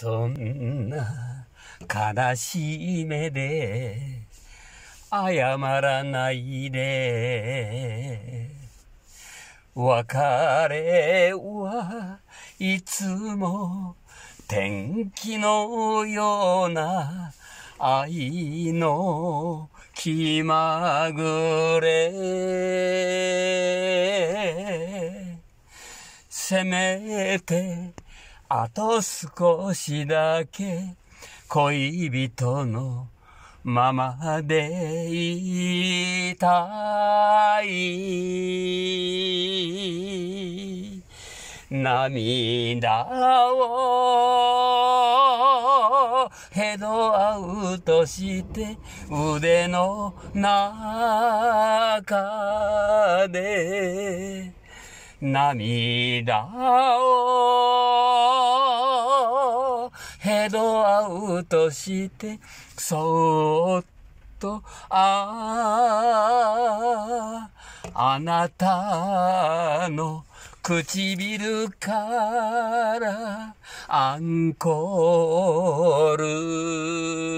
そんな悲しい目で謝らないで別れはいつも天気のような愛の気まぐれせめてあと少しだけ恋人のままでいたい涙をヘドアウトして腕の中で涙をヘドアウトして、そっと、ああ、あなたの唇からアンコール。